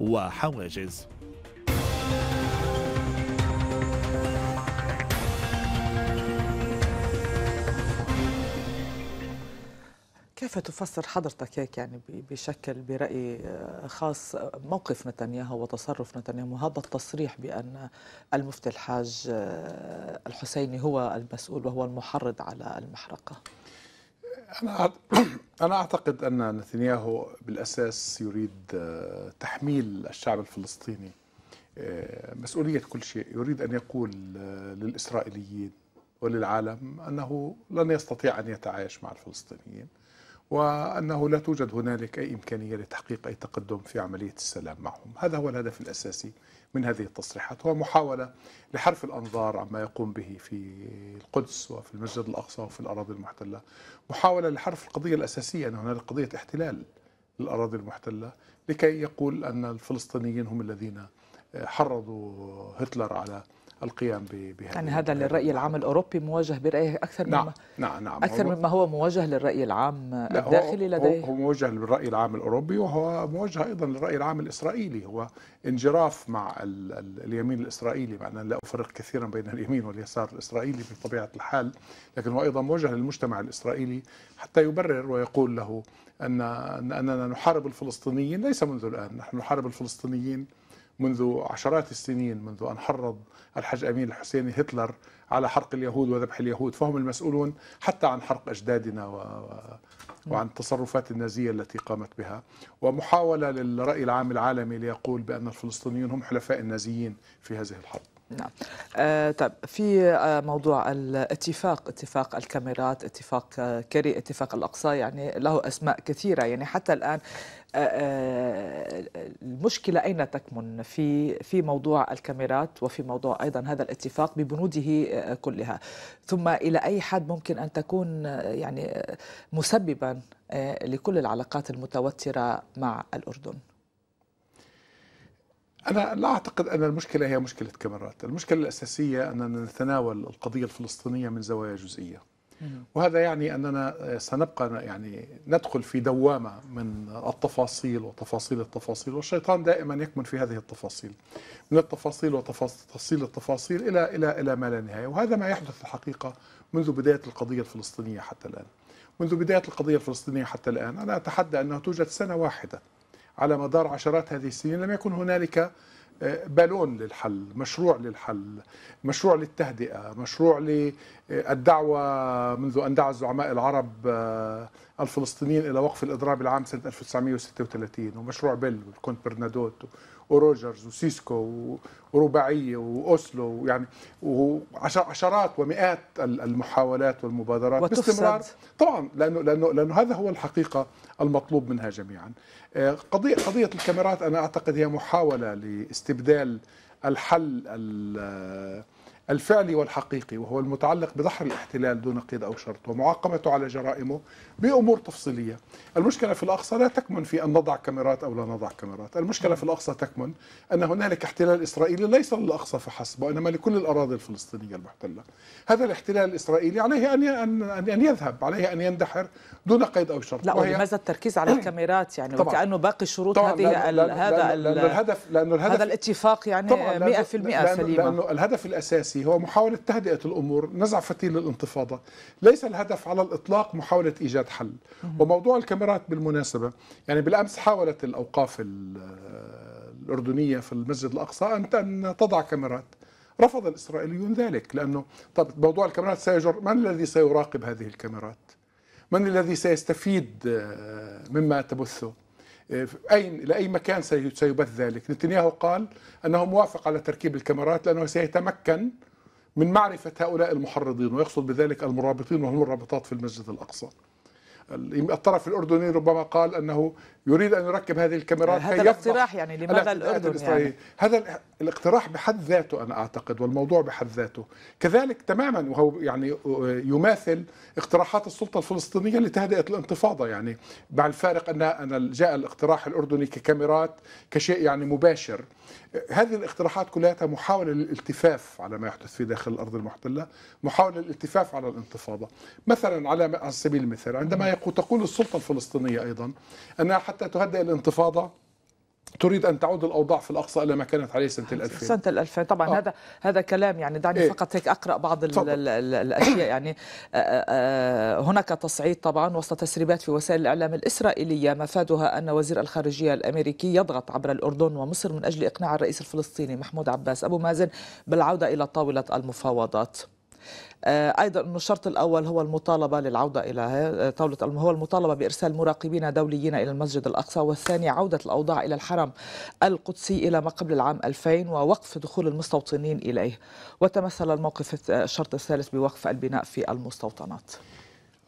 وحواجز كيف تفسر حضرتك هيك يعني بشكل برأي آه، خاص آه، موقف نتنياهو وتصرف نتنياهو وهذا التصريح بأن المفتي الحاج آه، الحسيني هو المسؤول وهو المحرض على المحرقة أنا أنا أعتقد أن نتنياهو بالأساس يريد تحميل الشعب الفلسطيني مسؤولية كل شيء يريد أن يقول للإسرائيليين وللعالم أنه لن يستطيع أن يتعايش مع الفلسطينيين وأنه لا توجد هنالك أي إمكانية لتحقيق أي تقدم في عملية السلام معهم هذا هو الهدف الأساسي من هذه التصريحات هو محاولة لحرف الأنظار عما يقوم به في القدس وفي المسجد الأقصى وفي الأراضي المحتلة محاولة لحرف القضية الأساسية أن هنالك قضية احتلال للأراضي المحتلة لكي يقول أن الفلسطينيين هم الذين حرضوا هتلر على القيام بهذا يعني هذا للرأي العام الأوروبي موجه برأيه أكثر نعم مما نعم نعم أكثر مما هو موجه للرأي العام الداخلي لديه هو موجه للرأي العام الأوروبي وهو موجه أيضا للرأي العام الإسرائيلي هو انجراف مع ال ال اليمين الإسرائيلي مع لا أفرق كثيرا بين اليمين واليسار الإسرائيلي بطبيعة الحال لكن هو أيضا موجه للمجتمع الإسرائيلي حتى يبرر ويقول له أن أننا نحارب الفلسطينيين ليس منذ الآن نحن نحارب الفلسطينيين منذ عشرات السنين منذ أن حرض الحاج أمين الحسيني هتلر على حرق اليهود وذبح اليهود فهم المسؤولون حتى عن حرق أجدادنا و... وعن التصرفات النازية التي قامت بها ومحاولة للرأي العام العالمي ليقول بأن الفلسطينيين هم حلفاء النازيين في هذه الحرب نعم آه طيب في آه موضوع الاتفاق اتفاق الكاميرات اتفاق آه، كري اتفاق الأقصى يعني له أسماء كثيرة يعني حتى الآن آه، آه، المشكلة أين تكمن في في موضوع الكاميرات وفي موضوع أيضا هذا الاتفاق ببنوده آه، كلها ثم إلى أي حد ممكن أن تكون يعني مسببا لكل العلاقات المتوترة مع الأردن أنا لا أعتقد أن المشكلة هي مشكلة كاميرات المشكلة الأساسية أننا نتناول القضية الفلسطينية من زوايا جزئية وهذا يعني أننا سنبقى يعني ندخل في دوامة من التفاصيل وتفاصيل التفاصيل والشيطان دائما يكمن في هذه التفاصيل من التفاصيل وتفاصيل التفاصيل إلى إلى إلى ما لا نهاية وهذا ما يحدث الحقيقة منذ بداية القضية الفلسطينية حتى الآن منذ بداية القضية الفلسطينية حتى الآن أنا أتحدى أنه توجد سنة واحدة على مدار عشرات هذه السنين لم يكن هنالك بالون للحل مشروع للحل مشروع للتهدئة مشروع للدعوة منذ أن دعا الزعماء العرب آه، الفلسطينيين إلى وقف الإضراب العام سنة 1936 ومشروع بيل والكونت برنادوت وروجرز وسيسكو ورباعيه واوسلو يعني وعشرات ومئات المحاولات والمبادرات وتفسد. باستمرار طبعا لانه لانه لانه هذا هو الحقيقه المطلوب منها جميعا آه، قضيه قضيه الكاميرات انا اعتقد هي محاوله لاستبدال الحل الفعلي والحقيقي وهو المتعلق بدحر الاحتلال دون قيد أو شرط ومعاقبته على جرائمه بأمور تفصيلية المشكلة في الأقصى لا تكمن في أن نضع كاميرات أو لا نضع كاميرات المشكلة في الأقصى تكمن أن هنالك احتلال إسرائيلي ليس للأقصى فحسب وإنما لكل الأراضي الفلسطينية المحتلة هذا الاحتلال الإسرائيلي عليه أن أن ان يذهب عليه أن يندحر دون قيد أو شرط لا ولماذا التركيز على الكاميرات يعني طبعا وكأنه باقي طبعًا هذه لأن هذا لأن الهدف لأنه الهدف هذا الاتفاق يعني 100% سليمة لأنه الهدف الأساسي الأساسي هو محاولة تهدئة الأمور نزع فتيل الانتفاضة ليس الهدف على الإطلاق محاولة إيجاد حل وموضوع الكاميرات بالمناسبة يعني بالأمس حاولت الأوقاف الأردنية في المسجد الأقصى أن تضع كاميرات رفض الإسرائيليون ذلك لأنه طب موضوع الكاميرات سيجر من الذي سيراقب هذه الكاميرات من الذي سيستفيد آه، مما تبثه أين إلى أي مكان سيبث ذلك؟ نتنياهو قال أنه موافق على تركيب الكاميرات لأنه سيتمكن من معرفة هؤلاء المحرضين ويقصد بذلك المرابطين وهم الرابطات في المسجد الأقصى الطرف الاردني ربما قال انه يريد ان يركب هذه الكاميرات هذا الاقتراح يعني لماذا الاردن يعني؟ هذا الاقتراح بحد ذاته انا اعتقد والموضوع بحد ذاته كذلك تماما وهو يعني يماثل اقتراحات السلطه الفلسطينيه لتهدئه الانتفاضه يعني مع الفارق ان أنا جاء الاقتراح الاردني ككاميرات كشيء يعني مباشر هذه الاقتراحات كلها محاوله للالتفاف على ما يحدث في داخل الارض المحتله محاوله للالتفاف على الانتفاضه مثلا على سبيل المثال عندما تقول السلطه الفلسطينيه ايضا انها حتى تهدئ الانتفاضه تريد ان تعود الاوضاع في الاقصى الى ما كانت عليه سنه ال 2000 سنه ال 2000 طبعا آه. هذا هذا كلام يعني دعني إيه؟ فقط هيك اقرا بعض الـ الـ الـ الاشياء يعني آآ آه، آآ آه، آه، هناك تصعيد طبعا وسط تسريبات في وسائل الاعلام الاسرائيليه مفادها ان وزير الخارجيه الامريكي يضغط عبر الاردن ومصر من اجل اقناع الرئيس الفلسطيني محمود عباس ابو مازن بالعوده الى طاوله المفاوضات آه، ايضا انه الشرط الاول هو المطالبه للعوده الى آه، طاوله هو المطالبه بارسال مراقبين دوليين الى المسجد الاقصى والثاني عوده الاوضاع الى الحرم القدسي الى ما قبل العام 2000 ووقف دخول المستوطنين اليه وتمثل الموقف آه، الشرط الثالث بوقف البناء في المستوطنات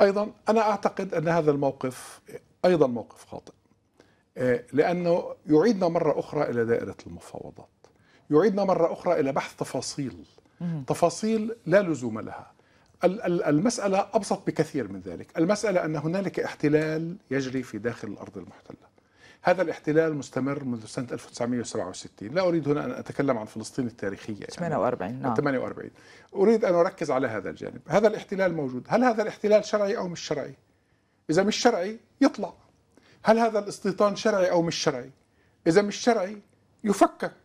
ايضا انا اعتقد ان هذا الموقف ايضا موقف خاطئ لانه يعيدنا مره اخرى الى دائره المفاوضات يعيدنا مره اخرى الى بحث تفاصيل تفاصيل لا لزوم لها المسألة أبسط بكثير من ذلك المسألة أن هنالك احتلال يجري في داخل الأرض المحتلة هذا الاحتلال مستمر منذ سنة 1967 لا أريد هنا أن أتكلم عن فلسطين التاريخية يعني 48 نعم 48 أريد أن أركز على هذا الجانب هذا الاحتلال موجود هل هذا الاحتلال شرعي أو مش شرعي إذا مش شرعي يطلع هل هذا الاستيطان شرعي أو مش شرعي إذا مش شرعي يفكك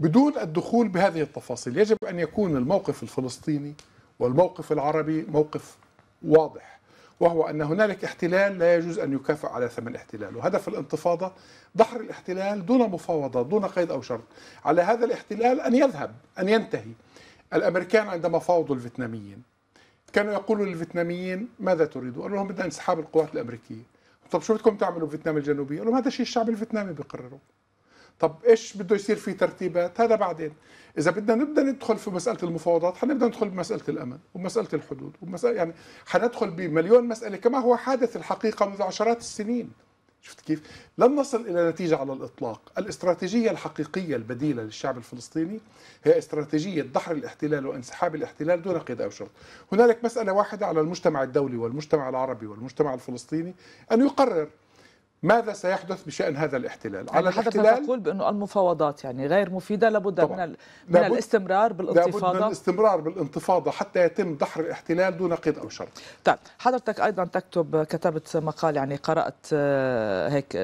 بدون الدخول بهذه التفاصيل يجب أن يكون الموقف الفلسطيني والموقف العربي موقف واضح وهو أن هنالك احتلال لا يجوز أن يكافئ على ثمن احتلال وهدف الانتفاضة دحر الاحتلال دون مفاوضة دون قيد أو شرط على هذا الاحتلال أن يذهب أن ينتهي الأمريكان عندما فاوضوا الفيتناميين كانوا يقولوا للفيتناميين ماذا تريدوا؟ قالوا لهم بدنا انسحاب القوات الأمريكية طب شو بدكم تعملوا في فيتنام الجنوبية؟ قالوا هذا شيء الشعب الفيتنامي بيقرره طب ايش بده يصير في ترتيبات هذا بعدين اذا بدنا نبدا ندخل في مساله المفاوضات حنبدا ندخل بمساله الامن ومساله الحدود ومساله يعني حندخل بمليون مساله كما هو حادث الحقيقه منذ عشرات السنين شفت كيف لن نصل الى نتيجه على الاطلاق الاستراتيجيه الحقيقيه البديله للشعب الفلسطيني هي استراتيجيه دحر الاحتلال وانسحاب الاحتلال دون قيد او شرط هنالك مساله واحده على المجتمع الدولي والمجتمع العربي والمجتمع الفلسطيني ان يقرر ماذا سيحدث بشان هذا الاحتلال؟ يعني على الاحتلال تقول بانه المفاوضات يعني غير مفيده لابد طبعًا. من, ال... من لابد الاستمرار بالانتفاضه لابد من الاستمرار بالانتفاضه حتى يتم دحر الاحتلال دون قيد او شرط. طيب حضرتك ايضا تكتب كتبت مقال يعني قرات آه، هيك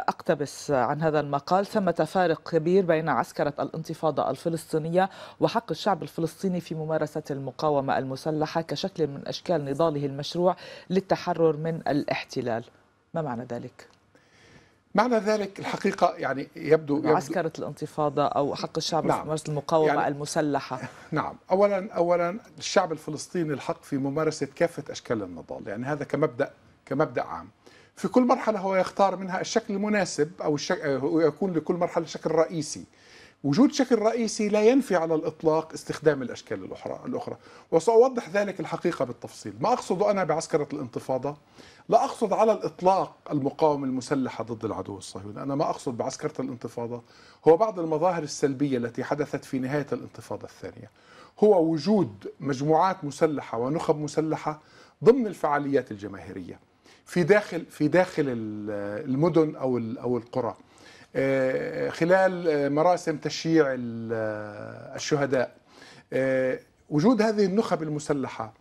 اقتبس عن هذا المقال ثمة فارق كبير بين عسكرة الانتفاضة الفلسطينية وحق الشعب الفلسطيني في ممارسة المقاومة المسلحة كشكل من اشكال نضاله المشروع للتحرر من الاحتلال. ما معنى ذلك؟ معنى ذلك الحقيقة يعني يبدو, يبدو عسكرة الانتفاضة أو حق الشعب نعم في ممارسة المقاومة يعني المسلحة نعم أولا أولا الشعب الفلسطيني الحق في ممارسة كافة أشكال النضال يعني هذا كمبدأ كمبدأ عام في كل مرحلة هو يختار منها الشكل المناسب أو الشكل يكون لكل مرحلة شكل رئيسي وجود شكل رئيسي لا ينفي على الاطلاق استخدام الاشكال الاخرى الاخرى وساوضح ذلك الحقيقه بالتفصيل ما اقصد انا بعسكره الانتفاضه لا اقصد على الاطلاق المقاومه المسلحه ضد العدو الصهيوني انا ما اقصد بعسكره الانتفاضه هو بعض المظاهر السلبيه التي حدثت في نهايه الانتفاضه الثانيه هو وجود مجموعات مسلحه ونخب مسلحه ضمن الفعاليات الجماهيريه في داخل في داخل المدن او او القرى آه، خلال مراسم تشييع آه، الشهداء آه، وجود هذه النخب المسلحه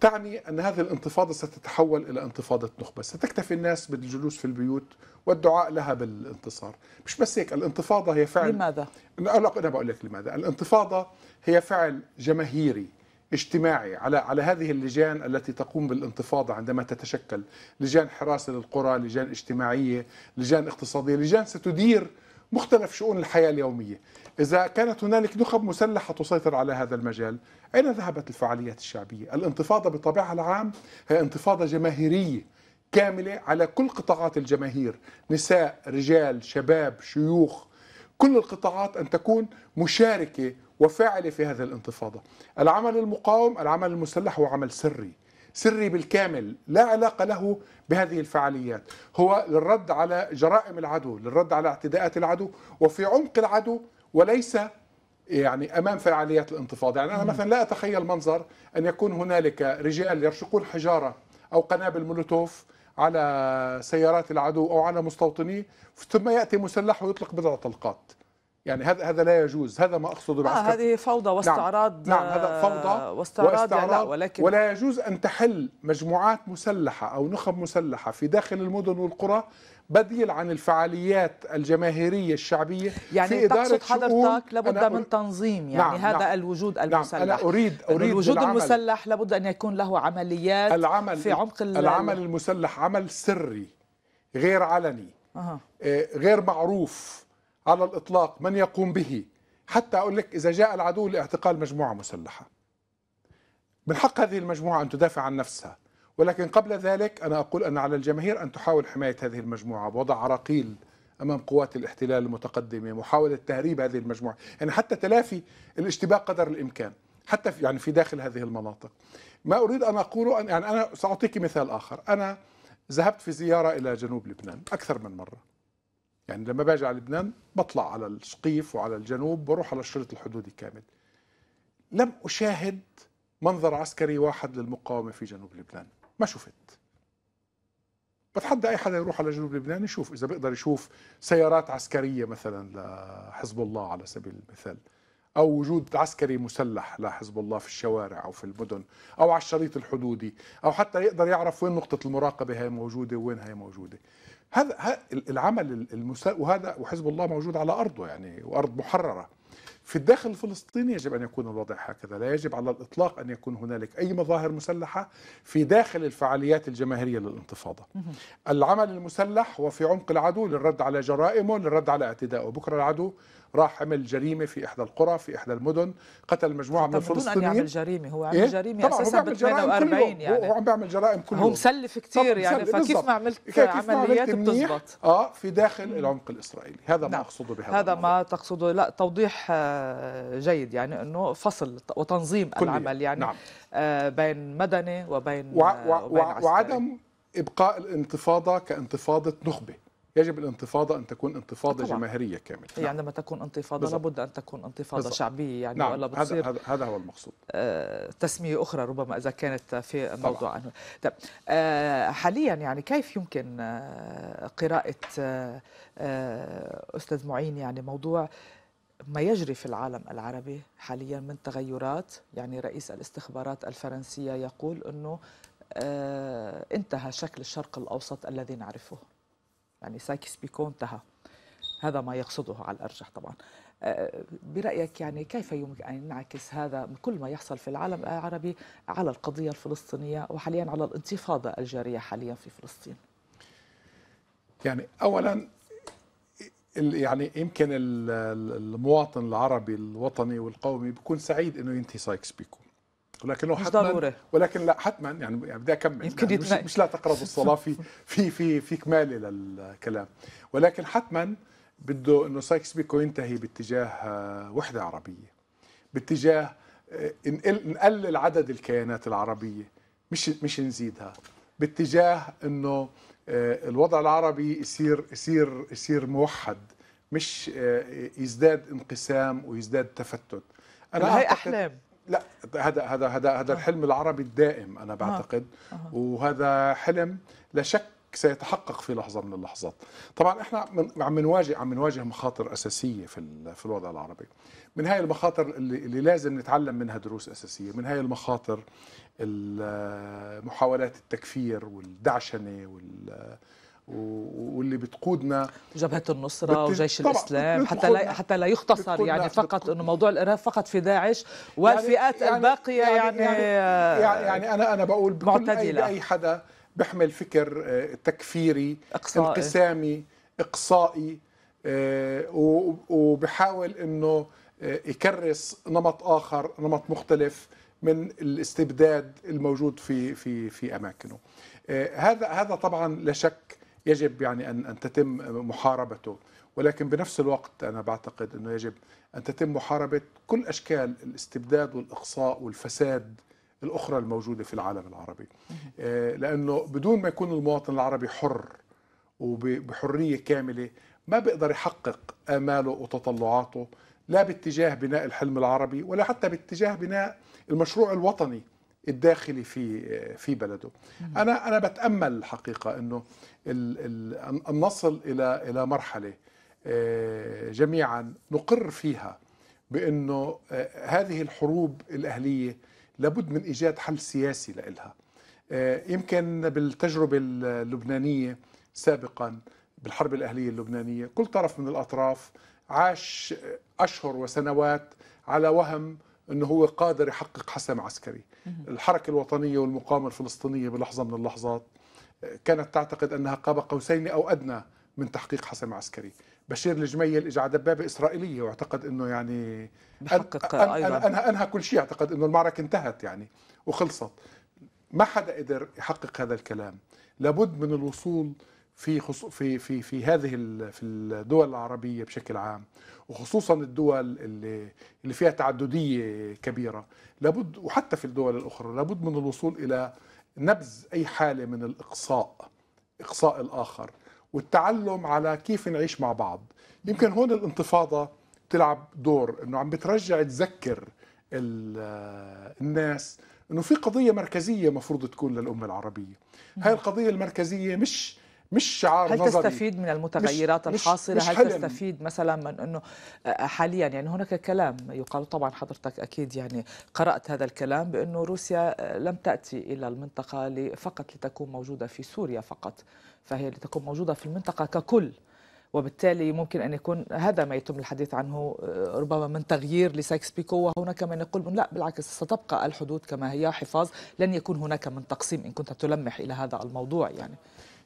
تعني ان هذه الانتفاضه ستتحول الى انتفاضه نخبه، ستكتفي الناس بالجلوس في البيوت والدعاء لها بالانتصار، مش بس هيك الانتفاضه هي فعل لماذا؟ انا بقول لك لماذا، الانتفاضه هي فعل جماهيري اجتماعي على على هذه اللجان التي تقوم بالانتفاضه عندما تتشكل لجان حراسه للقرى لجان اجتماعيه لجان اقتصاديه لجان ستدير مختلف شؤون الحياه اليوميه اذا كانت هنالك نخب مسلحه تسيطر على هذا المجال اين ذهبت الفعاليات الشعبيه الانتفاضه بطبيعها العام هي انتفاضه جماهيريه كامله على كل قطاعات الجماهير نساء رجال شباب شيوخ كل القطاعات ان تكون مشاركه وفاعل في هذه الانتفاضة العمل المقاوم العمل المسلح هو عمل سري سري بالكامل لا علاقة له بهذه الفعاليات هو للرد على جرائم العدو للرد على اعتداءات العدو وفي عمق العدو وليس يعني امام فعاليات الانتفاضه، يعني انا مثلا لا اتخيل منظر ان يكون هنالك رجال يرشقون حجاره او قنابل مولوتوف على سيارات العدو او على مستوطنيه ثم ياتي مسلح ويطلق بضع طلقات. يعني هذا هذا لا يجوز هذا ما اقصده بعسكر آه هذه فوضى نعم. واستعراض نعم, نعم هذا آه، فوضى واستعراض, يعني واستعراض لا ولكن ولا يجوز ان تحل مجموعات مسلحه او نخب مسلحه في داخل المدن والقرى بديل عن الفعاليات الجماهيريه الشعبيه يعني في إدارة تقصد حضرتك لابد من تنظيم يعني نعم هذا نعم الوجود المسلح نعم أنا أريد, أريد الوجود المسلح لابد أن يكون له عمليات العمل في عمق العمل المسلح عمل سري غير علني أه. غير معروف على الإطلاق من يقوم به حتى أقول لك إذا جاء العدو لاعتقال مجموعة مسلحة من حق هذه المجموعة أن تدافع عن نفسها ولكن قبل ذلك أنا أقول أن على الجماهير أن تحاول حماية هذه المجموعة بوضع عراقيل أمام قوات الاحتلال المتقدمة محاولة تهريب هذه المجموعة يعني حتى تلافي الاشتباك قدر الإمكان حتى في يعني في داخل هذه المناطق ما أريد أن أقوله أن يعني أنا سأعطيك مثال آخر أنا ذهبت في زيارة إلى جنوب لبنان أكثر من مرة يعني لما باجي على لبنان بطلع على السقيف وعلى الجنوب بروح على الشريط الحدودي كامل لم أشاهد منظر عسكري واحد للمقاومة في جنوب لبنان ما شفت بتحدى أي حدا يروح على جنوب لبنان يشوف إذا بيقدر يشوف سيارات عسكرية مثلا لحزب الله على سبيل المثال أو وجود عسكري مسلح لحزب الله في الشوارع أو في المدن أو على الشريط الحدودي أو حتى يقدر يعرف وين نقطة المراقبة هي موجودة وين هي موجودة هذا العمل المساء وهذا وحزب الله موجود على ارضه يعني وارض محرره في الداخل الفلسطيني يجب ان يكون الوضع هكذا، لا يجب على الاطلاق ان يكون هنالك اي مظاهر مسلحه في داخل الفعاليات الجماهيريه للانتفاضه. العمل المسلح هو في عمق العدو للرد على جرائمه، للرد على اعتدائه، بكره العدو راح عمل جريمه في احدى القرى في احدى المدن قتل مجموعه من الفلسطينيين بدون ان يعمل جريمه هو عمل إيه؟ جريمه اساسا ب 48 يعني هو عم بيعمل جرائم كله هو مسلف كثير يعني فكيف ما عملت إيه، عمليات بتزبط اه في داخل العمق الاسرائيلي هذا نعم. ما اقصده بهذا هذا الموضوع. ما تقصده لا توضيح آه، جيد يعني انه فصل وتنظيم كلية. العمل يعني نعم. آه، بين مدني وبين, آه، وع- وبين عسكري. وعدم ابقاء الانتفاضه كانتفاضه نخبه يجب الانتفاضه ان تكون انتفاضه طبعا. جماهيريه كامله هي يعني نعم. عندما تكون انتفاضه بالزبط. لابد ان تكون انتفاضه بالزبط. شعبيه يعني نعم. ولا بتصير هذا, هذا هو المقصود آه تسميه اخرى ربما اذا كانت في موضوع عنه طب آه حاليا يعني كيف يمكن آه قراءه آه،, آه استاذ معين يعني موضوع ما يجري في العالم العربي حاليا من تغيرات يعني رئيس الاستخبارات الفرنسيه يقول انه آه، انتهى شكل الشرق الاوسط الذي نعرفه يعني سايكس بيكو انتهى هذا ما يقصده على الارجح طبعا أه، برايك يعني كيف يمكن ان ينعكس هذا كل ما يحصل في العالم العربي على القضيه الفلسطينيه وحاليا على الانتفاضه الجاريه حاليا في فلسطين يعني اولا يعني يمكن المواطن العربي الوطني والقومي بيكون سعيد انه ينتهي سايكس بيكو ولكنه حتما ضروري. ولكن لا حتما يعني, يعني بدي اكمل يمكن يعني مش, مش لا تقربوا الصلاه في في في في كمال للكلام ولكن حتما بده انه سايكس بيكو ينتهي باتجاه آه، وحده عربيه باتجاه آه، نقلل عدد الكيانات العربيه مش مش نزيدها باتجاه انه آه، الوضع العربي يصير يصير يصير موحد مش يزداد انقسام ويزداد تفتت انا هي احلام لا هذا هذا هذا هذا آه. الحلم العربي الدائم انا بعتقد آه. آه. وهذا حلم لا شك سيتحقق في لحظه من اللحظات طبعا احنا عم نواجه عم نواجه مخاطر اساسيه في في الوضع العربي من هاي المخاطر اللي, اللي لازم نتعلم منها دروس اساسيه من هاي المخاطر محاولات التكفير والدعشنه وال واللي بتقودنا جبهه النصره بت... وجيش الاسلام حتى لا حتى لا يختصر يعني فقط انه موضوع الارهاب فقط في داعش يعني والفئات يعني الباقيه يعني, يعني يعني, يعني, يعني انا انا بقول بكل أي, اي حدا بحمل فكر آه، تكفيري إقصائي. انقسامي اقصائي آه، وبحاول انه آه، يكرس نمط اخر نمط مختلف من الاستبداد الموجود في في في اماكنه هذا هذا طبعا لا شك يجب يعني أن أن تتم محاربته ولكن بنفس الوقت أنا بعتقد أنه يجب أن تتم محاربة كل أشكال الاستبداد والإقصاء والفساد الأخرى الموجودة في العالم العربي آه، لأنه بدون ما يكون المواطن العربي حر وبحرية كاملة ما بيقدر يحقق آماله وتطلعاته لا باتجاه بناء الحلم العربي ولا حتى باتجاه بناء المشروع الوطني الداخلي في آه، في بلده انا انا بتامل الحقيقه انه أن نصل إلى إلى مرحلة آه، جميعا نقر فيها بأنه آه، هذه الحروب الأهلية لابد من إيجاد حل سياسي لإلها آه، يمكن بالتجربة اللبنانية سابقا بالحرب الأهلية اللبنانية كل طرف من الأطراف عاش أشهر وسنوات على وهم أنه هو قادر يحقق حسم عسكري الحركة الوطنية والمقاومة الفلسطينية بلحظة من اللحظات كانت تعتقد أنها قاب قوسين أو أدنى من تحقيق حسم عسكري بشير الجميل اجى على دبابه اسرائيليه واعتقد انه يعني محقق أن ايضا انهى انهى كل شيء اعتقد انه المعركه انتهت يعني وخلصت ما حدا قدر يحقق هذا الكلام لابد من الوصول في خصو في في في هذه في الدول العربيه بشكل عام وخصوصا الدول اللي اللي فيها تعدديه كبيره لابد وحتى في الدول الاخرى لابد من الوصول الى نبذ أي حالة من الإقصاء إقصاء الآخر والتعلم على كيف نعيش مع بعض يمكن هون الانتفاضة تلعب دور أنه عم بترجع تذكر آه، الناس أنه في قضية مركزية مفروض تكون للأمة العربية هاي القضية المركزية مش مش شعار هل نظري تستفيد من المتغيرات مش الحاصله مش هل حلم. تستفيد مثلا من انه آه، آه، حاليا يعني هناك كلام يقال طبعا حضرتك اكيد يعني قرات هذا الكلام بانه روسيا آه، لم تاتي الى المنطقه فقط لتكون موجوده في سوريا فقط فهي لتكون موجوده في المنطقه ككل وبالتالي ممكن ان يكون هذا ما يتم الحديث عنه ربما من تغيير لسايكس بيكو وهناك من يقول من لا بالعكس ستبقى الحدود كما هي حفاظ لن يكون هناك من تقسيم ان كنت تلمح الى هذا الموضوع يعني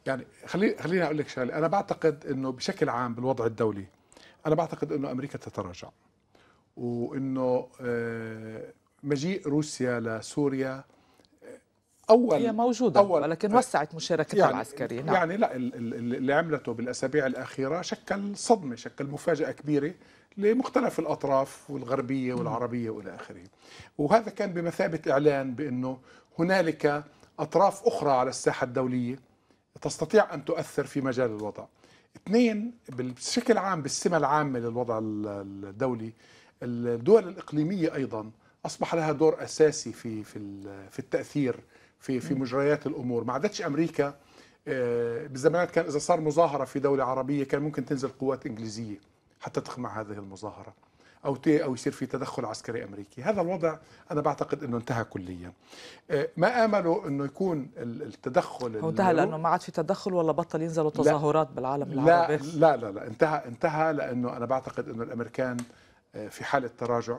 يعني خليني خليني اقول لك شغله انا بعتقد انه بشكل عام بالوضع الدولي انا بعتقد انه امريكا تتراجع وانه آه، مجيء روسيا لسوريا آه، اول هي موجوده أول ولكن آه، وسعت مشاركتها يعني العسكريه نعم. يعني لا اللي عملته بالاسابيع الاخيره شكل صدمه شكل مفاجاه كبيره لمختلف الاطراف والغربيه والعربيه والى اخره وهذا كان بمثابه اعلان بانه هنالك اطراف اخرى على الساحه الدوليه تستطيع أن تؤثر في مجال الوضع اثنين بشكل عام بالسمة العامة للوضع الدولي الدول الإقليمية أيضا أصبح لها دور أساسي في في في التأثير في في مجريات الأمور ما عادتش أمريكا آه، بالزمانات كان إذا صار مظاهرة في دولة عربية كان ممكن تنزل قوات إنجليزية حتى تقمع هذه المظاهرة او او يصير في تدخل عسكري امريكي، هذا الوضع انا بعتقد انه انتهى كليا. آه، ما امله انه يكون التدخل هو انتهى لانه ما عاد في تدخل ولا بطل ينزلوا تظاهرات بالعالم العربي؟ لا لا لا انتهى انتهى لانه انا بعتقد انه الامريكان آه، في حاله تراجع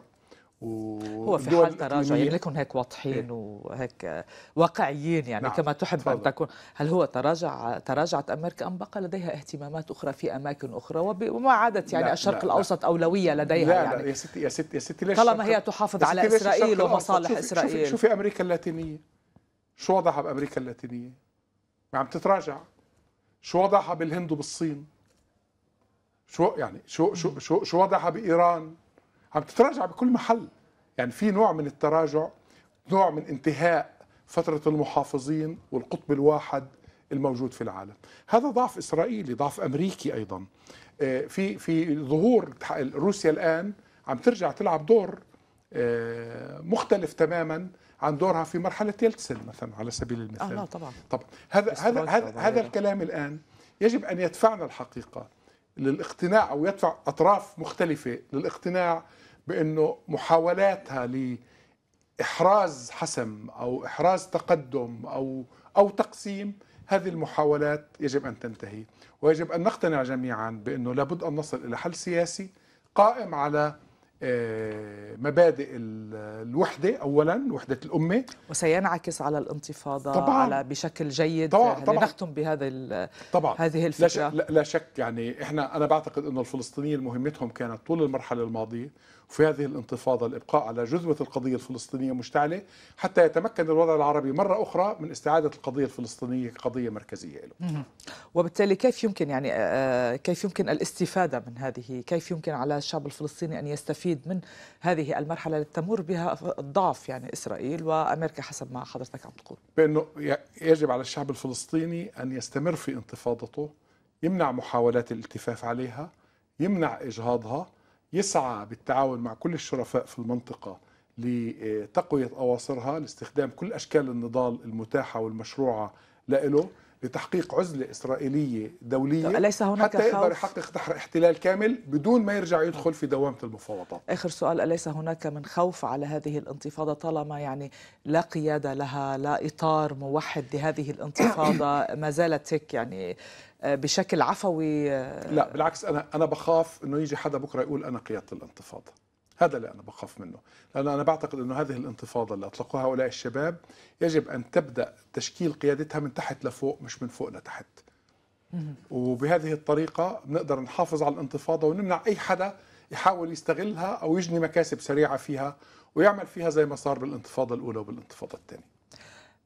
هو في حال تراجع يعني لكم هيك واضحين إيه. وهيك واقعيين يعني نعم. كما تحب ان تكون هل هو تراجع تراجعت امريكا ام بقى لديها اهتمامات اخرى في اماكن اخرى وما عادت يعني لا الشرق لا الاوسط لا اولويه لديها لا يعني لا يا ستي يا ستي يا ستي ليش طالما هي تحافظ على اسرائيل ومصالح شوفي اسرائيل شوفي, شوفي امريكا اللاتينيه شو وضعها بامريكا اللاتينيه ما عم تتراجع شو وضعها بالهند وبالصين شو يعني شو شو شو, شو وضعها بايران عم تتراجع بكل محل يعني في نوع من التراجع نوع من انتهاء فترة المحافظين والقطب الواحد الموجود في العالم هذا ضعف إسرائيلي ضعف أمريكي أيضا آه، في في ظهور روسيا الآن عم ترجع تلعب دور آه، مختلف تماما عن دورها في مرحلة يلتسن مثلا على سبيل آه، المثال آه طبعا طبعا هذا هذا هذا, هذا الكلام الآن يجب أن يدفعنا الحقيقة للاقتناع أو يدفع أطراف مختلفة للاقتناع بانه محاولاتها لاحراز حسم او احراز تقدم او او تقسيم هذه المحاولات يجب ان تنتهي ويجب ان نقتنع جميعا بانه لابد ان نصل الى حل سياسي قائم على آه، مبادئ الوحدة أولا وحدة الأمة وسينعكس على الانتفاضة طبعا على بشكل جيد طبعا يعني طبعا نختم بهذا طبعا هذه الفكرة لا شك, لا شك يعني إحنا أنا بعتقد انه الفلسطينيين مهمتهم كانت طول المرحلة الماضية في هذه الانتفاضة الإبقاء على جذوة القضية الفلسطينية مشتعلة حتى يتمكن الوضع العربي مرة أخرى من استعادة القضية الفلسطينية كقضية مركزية له وبالتالي كيف يمكن يعني آه، آه، كيف يمكن الاستفادة من هذه كيف يمكن على الشعب الفلسطيني أن يستفيد من هذه المرحلة التي تمر بها الضعف يعني إسرائيل وأمريكا حسب ما حضرتك عم تقول بأنه يجب على الشعب الفلسطيني أن يستمر في انتفاضته يمنع محاولات الالتفاف عليها يمنع إجهاضها يسعى بالتعاون مع كل الشرفاء في المنطقة لتقوية أواصرها لاستخدام كل أشكال النضال المتاحة والمشروعة لإله لتحقيق عزلة إسرائيلية دولية طيب، أليس هناك حتى يقدر يحقق احتلال كامل بدون ما يرجع يدخل في دوامة المفاوضات آخر سؤال أليس هناك من خوف على هذه الانتفاضة طالما يعني لا قيادة لها لا إطار موحد لهذه الانتفاضة ما زالت هيك يعني آه، بشكل عفوي آه، لا بالعكس أنا أنا بخاف إنه يجي حدا بكرة يقول أنا قيادة الانتفاضة هذا اللي أنا بخاف منه لأن أنا بعتقد أنه هذه الانتفاضة اللي أطلقوها هؤلاء الشباب يجب أن تبدأ تشكيل قيادتها من تحت لفوق مش من فوق لتحت وبهذه الطريقة بنقدر نحافظ على الانتفاضة ونمنع أي حدا يحاول يستغلها أو يجني مكاسب سريعة فيها ويعمل فيها زي ما صار بالانتفاضة الأولى وبالانتفاضة الثانية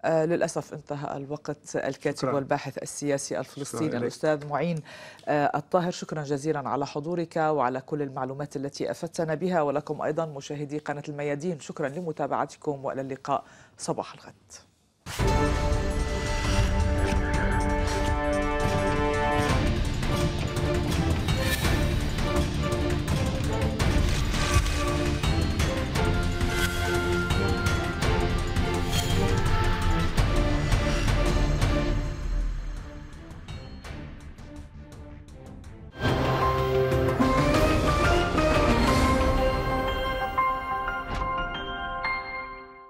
آه للأسف انتهى الوقت الكاتب شكرا. والباحث السياسي الفلسطيني الأستاذ معين آه الطاهر شكرا جزيلا على حضورك وعلى كل المعلومات التي أفدتنا بها ولكم أيضا مشاهدي قناة الميادين شكرا لمتابعتكم وإلى اللقاء صباح الغد